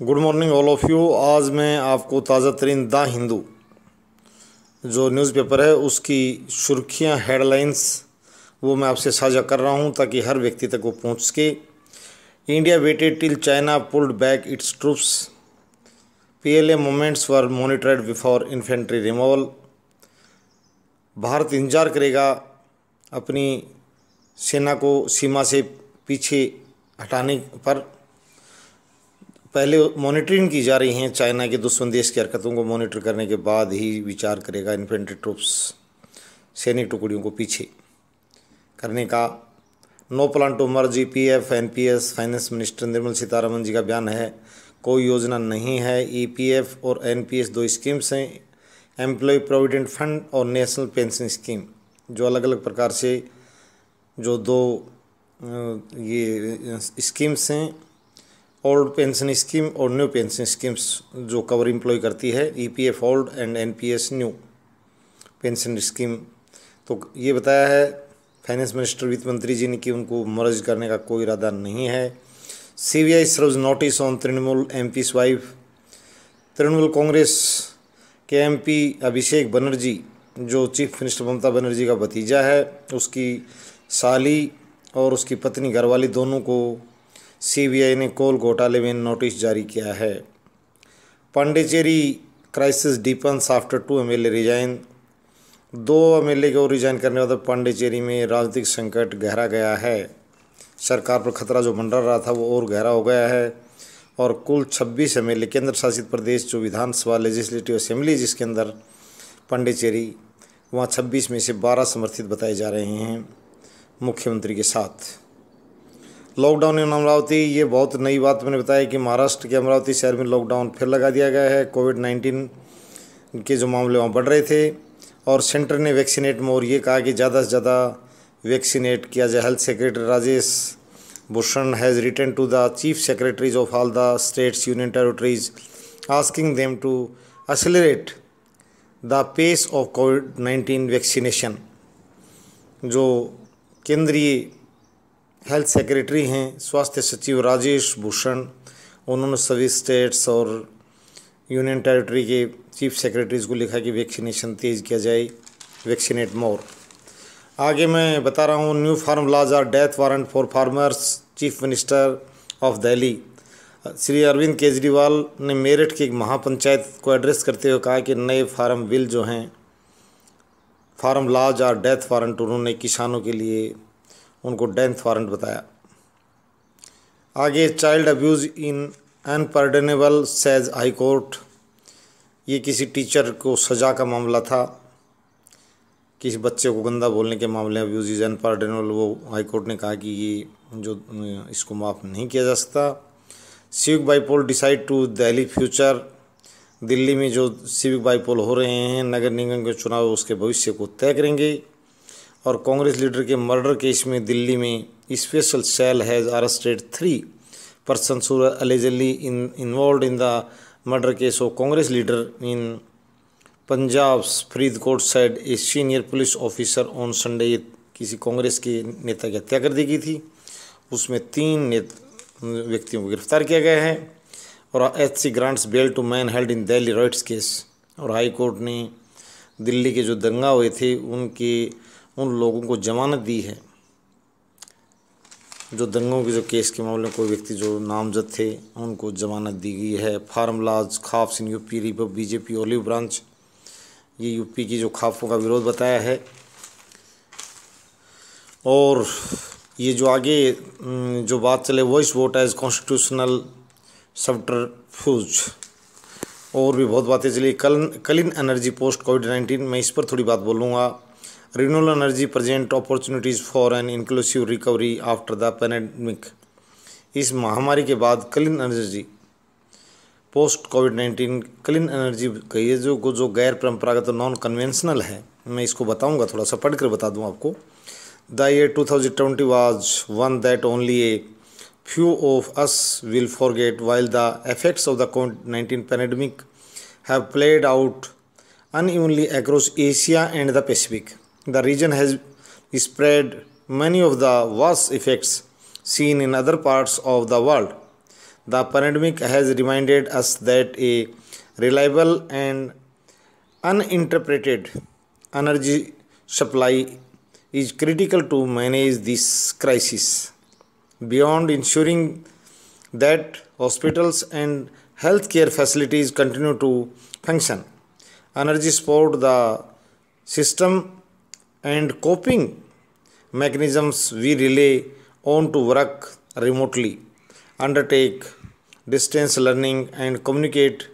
Good morning all of you आज मैं आपको ताज़ा तरीन द हिंदू जो न्यूज़पेपर है उसकी सुर्खियाँ हेडलाइंस वो मैं आपसे साझा कर रहा हूँ ताकि हर व्यक्ति तक वो पहुँच सके India waited till China pulled back its troops PLA movements were monitored before infantry removal Bharat इंतजार करेगा अपनी सेना को सीमा से पीछे हटाने पर पहले मॉनिटरिंग की जा रही हैं चाइना के दुश्मन देश की हरकतों को मॉनिटर करने के बाद ही विचार करेगा इन्फेंट्री ट्रूप्स सैनिक टुकड़ियों को पीछे करने का no plan to merge E P F N P S finance minister Nirmala Sitharaman ji का बयान है कोई योजना नहीं है ई पी एफ और एन पी एस दो स्कीम्स हैं एम्प्लॉय प्रोविडेंट फंड और नेशनल पेंशन स्कीम जो अलग अलग प्रकार से जो दो ये स्कीम्स हैं ओल्ड पेंशन स्कीम और न्यू पेंशन स्कीम्स जो कवर इम्प्लॉय करती है EPF old and NPS new pension scheme तो ये बताया है फाइनेंस मिनिस्टर वित्त मंत्री जी ने कि उनको मर्ज करने का कोई इरादा नहीं है C B I serves notice on Trinamool M P स्वाइफ तृणमूल कांग्रेस के एम पी अभिषेक बनर्जी जो चीफ मिनिस्टर ममता बनर्जी का भतीजा है उसकी साली और उसकी पत्नी घरवाली दोनों को सीबीआई ने कोल घोटाले में नोटिस जारी किया है Pondicherry crisis deepens after two M L resign दो एम एल को रिजाइन करने वाले पांडेचेरी में राजनीतिक संकट गहरा गया है सरकार पर खतरा जो मंडरा रहा था वो और गहरा हो गया है और कुल 26 एम एल केंद्र शासित प्रदेश जो विधानसभा लेजिस्लेटिव असेंबली जिसके अंदर पांडेचेरी वहाँ 26 में से 12 समर्थित बताए जा रहे हैं मुख्यमंत्री के साथ लॉकडाउन इन अमरावती ये बहुत नई बात मैंने बताया कि महाराष्ट्र के अमरावती शहर में लॉकडाउन फिर लगा दिया गया है कोविड नाइन्टीन के जो मामले वहाँ बढ़ रहे थे और सेंटर ने वैक्सीनेट मोर ये कहा कि ज़्यादा से ज़्यादा वैक्सीनेट किया जाए health secretary Rajesh Bhushan has written to the chief secretaries of all the states union territories asking them to accelerate the pace of Covid nineteen vaccination जो केंद्रीय हेल्थ सेक्रेटरी हैं स्वास्थ्य सचिव राजेश भूषण उन्होंने सभी स्टेट्स और यूनियन टेरिटरी के चीफ सेक्रेटरीज को लिखा कि वैक्सीनेशन तेज किया जाए वैक्सीनेट मोर आगे मैं बता रहा हूँ new laws are death warrant for farmers chief minister of Delhi Shri Arvind Kejriwal ने मेरठ की एक महापंचायत को एड्रेस करते हुए कहा कि नए फार्म बिल जो हैं फार्म लाज और डेथ वारंट उन्होंने किसानों के लिए उनको डेंथ वारंट बताया आगे child abuse in unpardonable says high court ये किसी टीचर को सजा का मामला था किसी बच्चे को गंदा बोलने के मामले में अब्यूज इज अनपर्डनेबल वो हाईकोर्ट ने कहा कि ये जो इसको माफ़ नहीं किया जा सकता civic bypoll decide to Delhi future Delhi में जो सिविक बाईपोल हो रहे हैं नगर निगम के चुनाव उसके भविष्य को तय करेंगे और कांग्रेस लीडर के मर्डर केस में दिल्ली में special cell has arrested three person allegedly in involve in the murder case of Congress leader in Punjab Faridkot said a senior police officer on Sunday किसी कांग्रेस के नेता की हत्या कर दी गई थी उसमें तीन व्यक्तियों को गिरफ्तार किया गया है और H C grants bail to man held in Delhi riots case और हाई कोर्ट ने दिल्ली के जो दंगा हुए थे उनके उन लोगों को जमानत दी है जो दंगों के जो केस के मामले में कोई व्यक्ति जो नामजद थे उनको जमानत दी गई है फार्मलाज खाफ इन यूपी रिपब बीजेपी ओलिव ब्रांच ये यूपी की जो खाफों का विरोध बताया है और ये जो आगे जो बात चले voice vote as constitutional subterfuge और भी बहुत बातें चली कल clean energy post COVID nineteen मैं इस पर थोड़ी बात बोलूँगा renewal energy present opportunities for an inclusive recovery after the pandemic इस महामारी के बाद clean energy post COVID nineteen clean energy कहिए जो जो गैर परंपरागत नॉन कन्वेंशनल है मैं इसको बताऊंगा थोड़ा सा पढ़कर बता दूं आपको the year two thousand twenty was one that only a few of us will forget while the effects of the COVID nineteen pandemic have played out on across Asia and the Pacific The region has spread many of the worst effects seen in other parts of the world. The pandemic has reminded us that a reliable and uninterpreted energy supply is critical to manage this crisis. Beyond ensuring that hospitals and healthcare facilities continue to function, energy support the system and coping mechanisms we rely on to work remotely, undertake distance learning, and communicate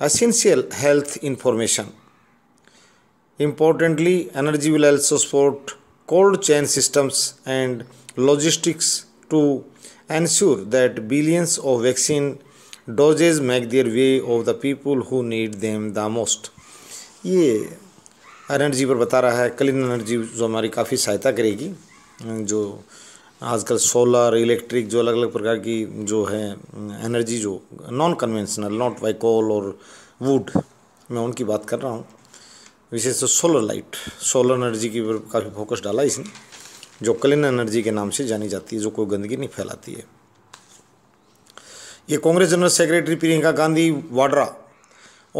essential health information. Importantly, energy will also support cold chain systems and logistics to ensure that billions of vaccine doses make their way over the people who need them the most. Yeah. Energy पर बता रहा है clean energy जो हमारी काफ़ी सहायता करेगी जो आजकल सोलर इलेक्ट्रिक जो अलग अलग प्रकार की जो है एनर्जी जो non conventional not by coal और वुड मैं उनकी बात कर रहा हूँ विशेष तो सोलर लाइट सोलर एनर्जी की पर काफ़ी फोकस डाला इसने जो क्लीन एनर्जी के नाम से जानी जाती है जो कोई गंदगी नहीं फैलाती है ये Congress general secretary Priyanka Gandhi Vadra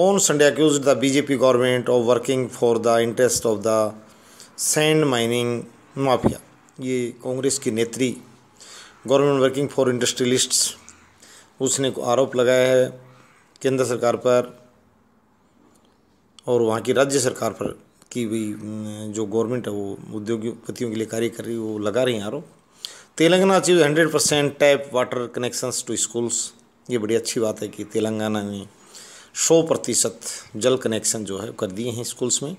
on Sunday accuse the BJP government of working for the interest of the sand mining mafia ये कांग्रेस की नेत्री गवर्नमेंट वर्किंग फॉर इंडस्ट्रियलिस्ट्स उसने आरोप लगाया है केंद्र सरकार पर और वहाँ की राज्य सरकार पर की भी जो गवर्नमेंट है वो उद्योगपतियों के लिए कार्य कर रही है वो लगा रही हैं आरोप Telangana achieve hundred percent tap water connections to schools ये बड़ी अच्छी बात है कि तेलंगाना में सौ प्रतिशत जल कनेक्शन जो है कर दिए हैं स्कूल्स में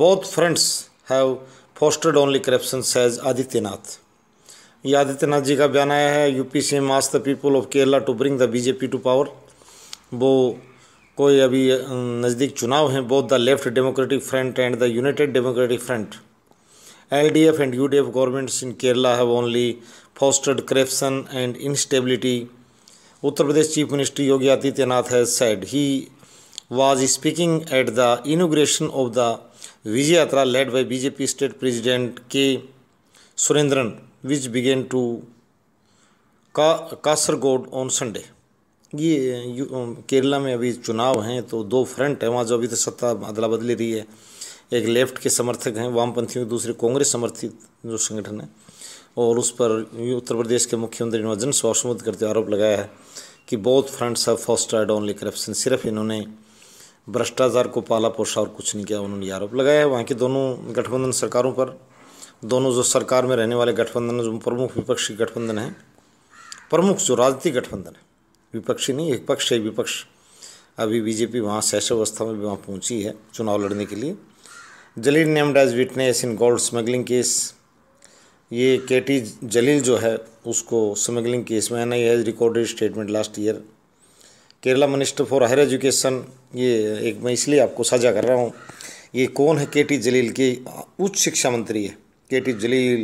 both fronts have fostered only corruption says Adityanath ये आदित्यनाथ जी का बयान आया है यूपी एम मास the people of Kerala to bring the BJP to power वो कोई अभी नज़दीक चुनाव हैं both the Left Democratic Front and the United Democratic Front L D F and U D F governments in Kerala have only fostered corruption and instability Uttar Pradesh chief minister Yogi Adityanath है sad he was speaking at the inauguration of the Vijay Yatra led by BJP state president K Surendran which begin to का Kasaragod on Sunday ये केरला में अभी चुनाव हैं तो दो front हैं वहाँ जो अभी तक सत्ता अदला बदली रही है एक लेफ्ट के समर्थक हैं वामपंथियों दूसरे कांग्रेस समर्थित जो संगठन है और उस पर उत्तर प्रदेश के मुख्यमंत्री नवजन स्वास्थ्य करते आरोप लगाया है कि both fronts of fostered only corruption सिर्फ इन्होंने भ्रष्टाचार को पाला पोषा और कुछ नहीं किया उन्होंने आरोप लगाया है वहाँ की दोनों गठबंधन सरकारों पर दोनों जो सरकार में रहने वाले गठबंधन जो प्रमुख विपक्षी गठबंधन हैं प्रमुख जो राजनीतिक गठबंधन है विपक्षी नहीं एक पक्ष है विपक्ष अभी बीजेपी वहाँ शैश अवस्था में भी वहाँ पहुँची है चुनाव लड़ने के लिए Jaleel named as witness in gold smuggling case ये के टी जलील जो है उसको स्मगलिंग केस में N I recorded statement last year Kerala minister for higher education ये एक मैं इसलिए आपको साझा कर रहा हूँ ये कौन है के टी जलील के उच्च शिक्षा मंत्री है के टी जलील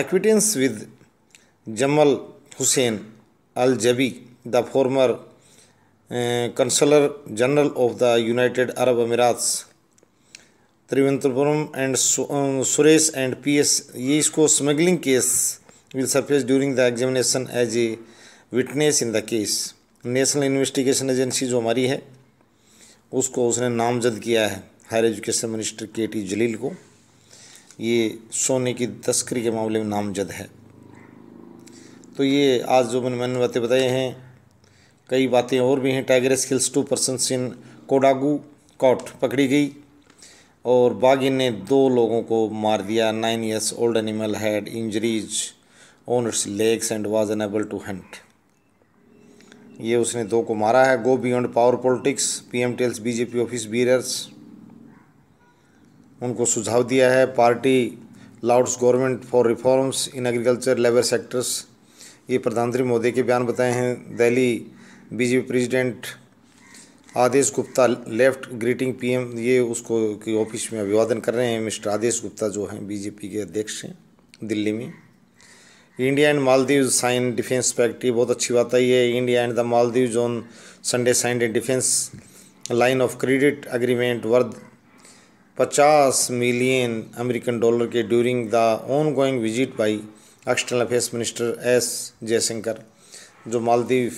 एक्विटेंस विद जमल Hussain Al Zaabi the former consul general of the United Arab Emirates Thiruvananthapuram and Suresh and PS ये इसको smuggling case will surface during the examination as a witness in the case National Investigation Agency जो हमारी है उसको उसने नामजद किया है higher education minister K T Jaleel को ये सोने की तस्करी के मामले में नामजद है तो ये आज जो मैंने मैंने बातें बताई हैं कई बातें और भी हैं tiger kills two person in Kodagu caught पकड़ी गई और बागी ने दो लोगों को मार दिया nine years old animal had injuries on its legs and was unable to hunt ये उसने दो को मारा है गो बियॉन्ड पावर पॉलिटिक्स एम टेल्स बीजेपी ऑफिस बीरर्स उनको सुझाव दिया है party lauds government for reforms in agriculture labour sectors ये प्रधानमंत्री मोदी के बयान बताए हैं Delhi BJP president Adesh Gupta left greeting PM ये उसको कि ऑफिस में अभिवादन कर रहे हैं मिस्टर आदेश गुप्ता जो हैं बीजेपी के अध्यक्ष हैं दिल्ली में India and Maldives sign defence pact ये बहुत अच्छी बात आई है India and the Maldives on Sunday sign a defence line of credit agreement worth पचास मिलियन अमेरिकन डॉलर के during the ongoing visit by external affairs minister S Jaishankar जो मालदीव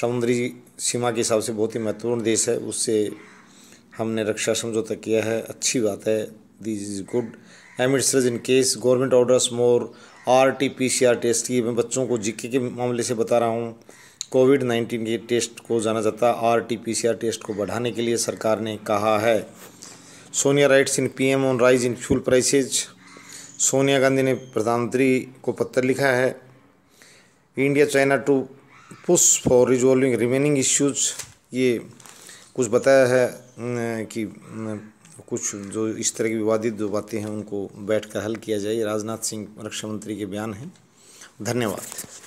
समुद्री सीमा के हिसाब से बहुत ही महत्वपूर्ण देश है उससे हमने रक्षा समझौता किया है अच्छी बात है this is good amid surge in case government orders more R T P C R test ये मैं बच्चों को जीके के मामले से बता रहा हूँ कोविड नाइन्टीन के टेस्ट को जाना जाता है R T P C R test को बढ़ाने के लिए सरकार ने कहा है Sonia writes in P M on rise in fuel prices Sonia Gandhi ने प्रधानमंत्री को पत्र लिखा है India China to push for resolving remaining issues ये कुछ बताया है कि कुछ जो इस तरह की विवादित जो बातें हैं उनको बैठ कर हल किया जाए राजनाथ सिंह रक्षा मंत्री के बयान हैं धन्यवाद